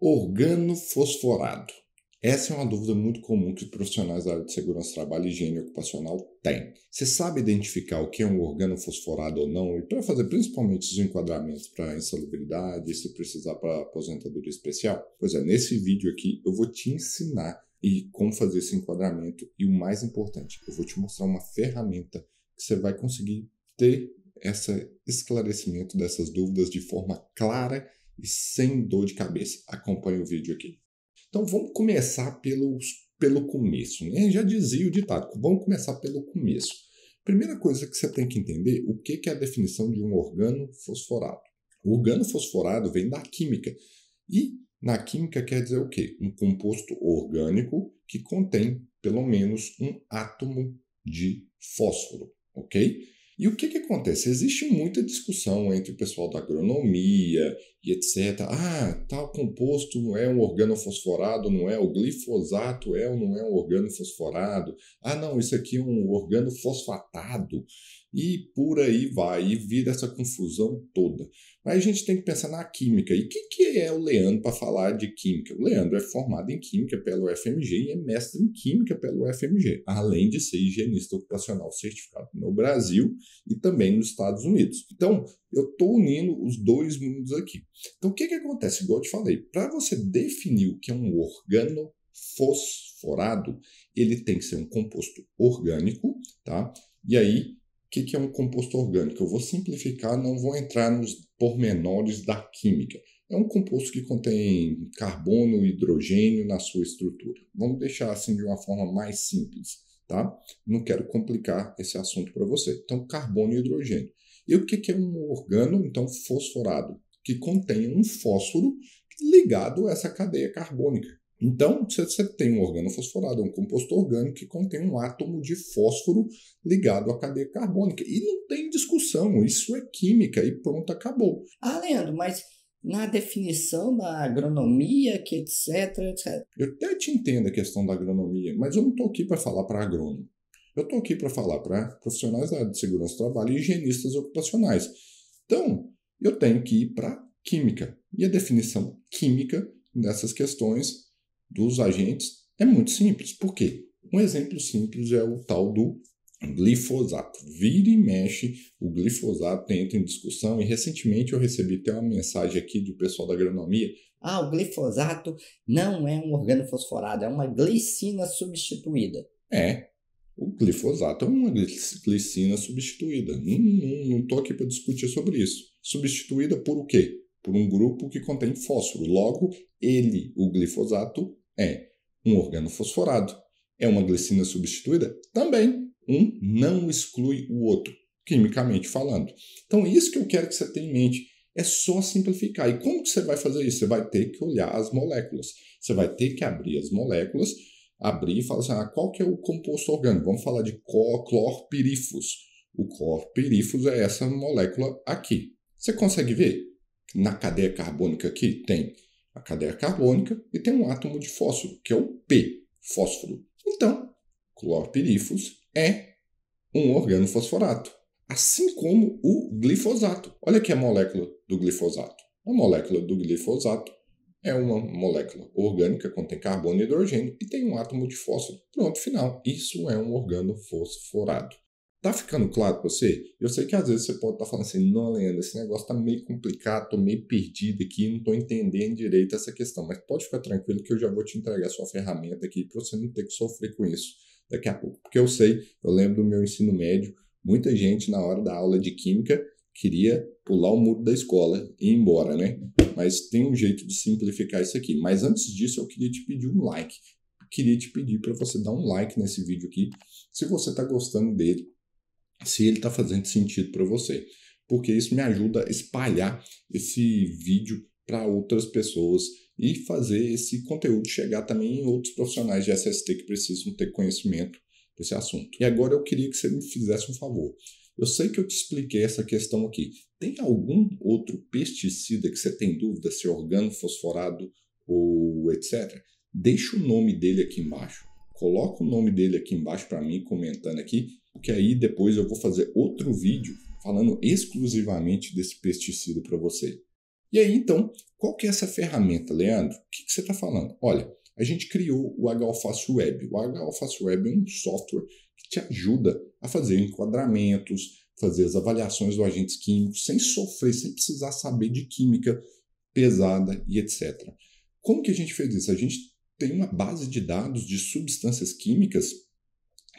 organofosforado. Essa é uma dúvida muito comum que os profissionais da área de segurança trabalho e higiene ocupacional têm. Você sabe identificar o que é um organofosforado ou não? E para fazer principalmente os enquadramentos para insalubridade, se precisar para aposentadoria especial? Pois é, nesse vídeo aqui eu vou te ensinar e como fazer esse enquadramento. E o mais importante, eu vou te mostrar uma ferramenta que você vai conseguir ter esse esclarecimento dessas dúvidas de forma clara e sem dor de cabeça. Acompanhe o vídeo aqui. Então vamos começar pelos, pelo começo, né? Já dizia o ditado, vamos começar pelo começo. Primeira coisa que você tem que entender o que é a definição de um organo fosforado. O organo fosforado vem da química. E na química quer dizer o quê? Um composto orgânico que contém pelo menos um átomo de fósforo, ok? E o que, que acontece? Existe muita discussão entre o pessoal da agronomia e etc. Ah, tal composto é um organofosforado, não é? O glifosato é ou não é um organofosforado? Ah, não, isso aqui é um organofosfatado. E por aí vai, e vira essa confusão toda. Mas a gente tem que pensar na química. E quem que é o Leandro para falar de química? O Leandro é formado em química pelo FMG e é mestre em química pelo FMG, além de ser higienista ocupacional certificado no Brasil e também nos Estados Unidos. Então, eu estou unindo os dois mundos aqui. Então, o que, que acontece? Igual eu te falei, para você definir o que é um organo fosforado, ele tem que ser um composto orgânico, tá? E aí, o que, que é um composto orgânico? Eu vou simplificar, não vou entrar nos pormenores da química. É um composto que contém carbono e hidrogênio na sua estrutura. Vamos deixar assim de uma forma mais simples, tá? Não quero complicar esse assunto para você. Então, carbono e hidrogênio. E o que é um organo, então, fosforado? Que contém um fósforo ligado a essa cadeia carbônica. Então, se você tem um organo fosforado, é um composto orgânico que contém um átomo de fósforo ligado à cadeia carbônica. E não tem discussão, isso é química e pronto, acabou. Ah, Leandro, mas na definição da agronomia, que etc, etc. Eu até te entendo a questão da agronomia, mas eu não estou aqui para falar para agrônomo. Eu estou aqui para falar para profissionais da área de segurança do trabalho e higienistas ocupacionais. Então, eu tenho que ir para química. E a definição química dessas questões dos agentes é muito simples. Por quê? Um exemplo simples é o tal do glifosato. Vira e mexe, o glifosato entra em discussão e recentemente eu recebi até uma mensagem aqui do pessoal da agronomia. Ah, o glifosato não é um organofosforado, é uma glicina substituída. É, o glifosato é uma glicina substituída. Não estou aqui para discutir sobre isso. Substituída por o quê? Por um grupo que contém fósforo. Logo, ele, o glifosato, é um organofosforado. É uma glicina substituída? Também. Um não exclui o outro, quimicamente falando. Então, é isso que eu quero que você tenha em mente. É só simplificar. E como que você vai fazer isso? Você vai ter que olhar as moléculas. Você vai ter que abrir as moléculas abrir e falar assim, ah, qual que é o composto orgânico? Vamos falar de clorpirifos. O clorpirifos é essa molécula aqui. Você consegue ver? Na cadeia carbônica aqui tem a cadeia carbônica e tem um átomo de fósforo, que é o P, fósforo. Então, clorpirifos é um organofosforato, assim como o glifosato. Olha aqui a molécula do glifosato. A molécula do glifosato é uma molécula orgânica, contém carbono e hidrogênio e tem um átomo de fósforo. Pronto, final. Isso é um organo fosforado. Tá ficando claro para você? Eu sei que às vezes você pode estar tá falando assim, não, Leandro, esse negócio tá meio complicado, estou meio perdido aqui, não tô entendendo direito essa questão, mas pode ficar tranquilo que eu já vou te entregar a sua ferramenta aqui para você não ter que sofrer com isso daqui a pouco. Porque eu sei, eu lembro do meu ensino médio, muita gente na hora da aula de química queria pular o muro da escola e ir embora, né? Mas tem um jeito de simplificar isso aqui. Mas antes disso, eu queria te pedir um like. Eu queria te pedir para você dar um like nesse vídeo aqui, se você está gostando dele, se ele está fazendo sentido para você. Porque isso me ajuda a espalhar esse vídeo para outras pessoas e fazer esse conteúdo chegar também em outros profissionais de SST que precisam ter conhecimento desse assunto. E agora eu queria que você me fizesse um favor. Eu sei que eu te expliquei essa questão aqui. Tem algum outro pesticida que você tem dúvida se é organofosforado ou etc? Deixa o nome dele aqui embaixo. Coloca o nome dele aqui embaixo para mim comentando aqui, porque aí depois eu vou fazer outro vídeo falando exclusivamente desse pesticida para você. E aí então, qual que é essa ferramenta, Leandro? O que, que você está falando? Olha, a gente criou o HAlface Web. O HAlface Web é um software que te ajuda a fazer enquadramentos, fazer as avaliações dos agentes químicos sem sofrer, sem precisar saber de química pesada e etc. Como que a gente fez isso? A gente tem uma base de dados de substâncias químicas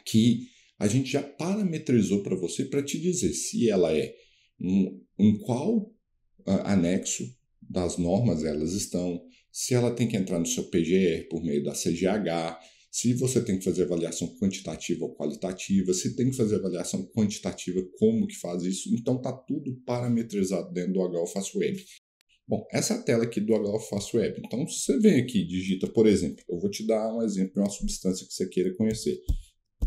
que a gente já parametrizou para você para te dizer se ela é um, um qual ah, anexo das normas elas estão, se ela tem que entrar no seu PGR por meio da CGH, se você tem que fazer avaliação quantitativa ou qualitativa, se tem que fazer avaliação quantitativa, como que faz isso? Então está tudo parametrizado dentro do HOFAS Web. Bom, essa é a tela aqui do HOFAS Web. Então você vem aqui, digita, por exemplo, eu vou te dar um exemplo de uma substância que você queira conhecer.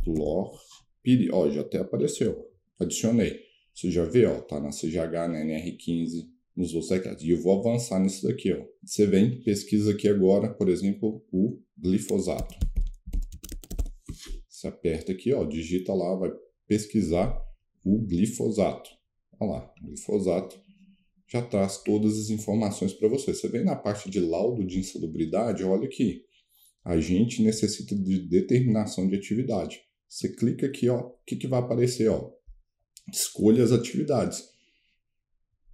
Clorpiri, ó, já até apareceu, adicionei. Você já vê, ó, tá na CGH, na NR15, nos outros E eu vou avançar nisso daqui, ó. Você vem, pesquisa aqui agora, por exemplo, o glifosato. Você aperta aqui, ó, digita lá, vai pesquisar o glifosato. Olha lá, glifosato já traz todas as informações para você. Você vem na parte de laudo de insalubridade, olha aqui. A gente necessita de determinação de atividade. Você clica aqui, ó, o que, que vai aparecer? Ó? Escolha as atividades.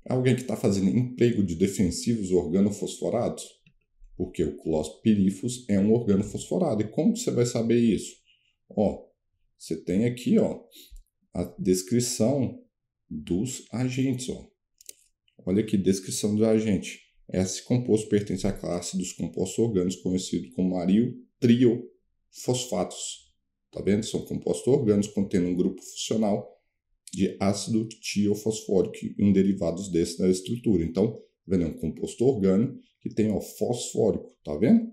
Alguém que está fazendo emprego de defensivos organofosforados? Porque o Clospirifos é um organofosforado. E como você vai saber isso? Ó, você tem aqui, ó, a descrição dos agentes, ó. Olha aqui, descrição do agente. Esse composto pertence à classe dos compostos orgânicos conhecido como aril trio fosfatos. Tá vendo? São compostos orgânicos contendo um grupo funcional de ácido tiofosfórico e um derivados desse na estrutura. Então, tá vendo? É um composto orgânico que tem ó, fosfórico, tá vendo?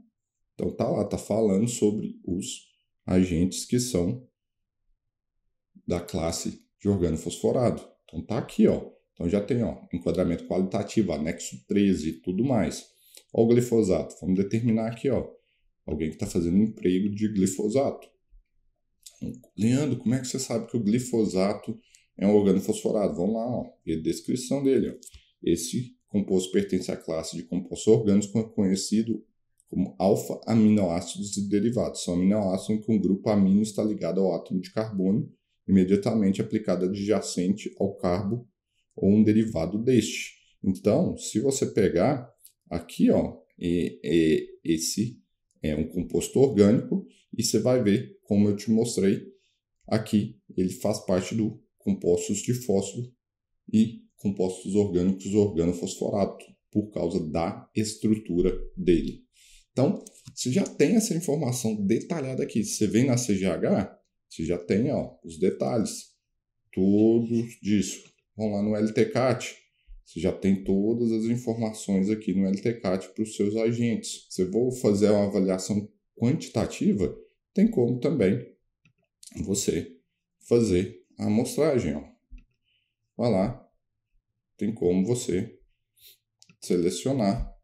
Então tá lá, tá falando sobre os agentes que são da classe de organofosforado. Então tá aqui, ó. Então já tem, ó, enquadramento qualitativo, anexo 13 e tudo mais. Ó o glifosato, vamos determinar aqui, ó, alguém que está fazendo emprego de glifosato. Então, Leandro, como é que você sabe que o glifosato é um organofosforado? Vamos lá, ó, e a descrição dele, ó. Esse composto pertence à classe de compostos orgânicos conhecido como alfa-aminoácidos e derivados. São aminoácidos em que um grupo amino está ligado ao átomo de carbono, imediatamente aplicado adjacente ao carbo ou um derivado deste. Então, se você pegar aqui, ó, e, e, esse é um composto orgânico e você vai ver, como eu te mostrei aqui, ele faz parte do compostos de fósforo e compostos orgânicos organofosforato, por causa da estrutura dele. Então, você já tem essa informação detalhada aqui. Se você vem na CGH, você já tem ó, os detalhes, tudo disso. Vamos lá no LTCAT, você já tem todas as informações aqui no LTCAT para os seus agentes. Se eu vou fazer uma avaliação quantitativa, tem como também você fazer a amostragem. Ó. Vai lá, tem como você selecionar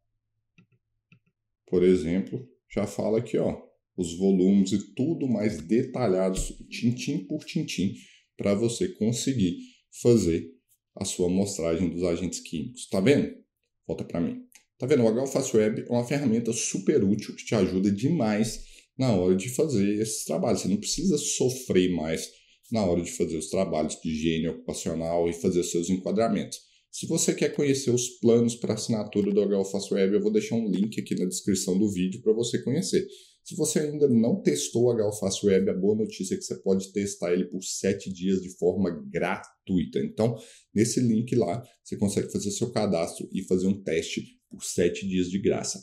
por exemplo, já fala aqui, ó, os volumes e tudo mais detalhados, tintim por tintim, para você conseguir fazer a sua amostragem dos agentes químicos. Tá vendo? Volta para mim. Tá vendo? O HOFACE Web é uma ferramenta super útil que te ajuda demais na hora de fazer esses trabalhos. Você não precisa sofrer mais na hora de fazer os trabalhos de higiene ocupacional e fazer seus enquadramentos. Se você quer conhecer os planos para assinatura do HLFast Web, eu vou deixar um link aqui na descrição do vídeo para você conhecer. Se você ainda não testou o HLFast Web, a boa notícia é que você pode testar ele por 7 dias de forma gratuita. Então, nesse link lá, você consegue fazer seu cadastro e fazer um teste por 7 dias de graça.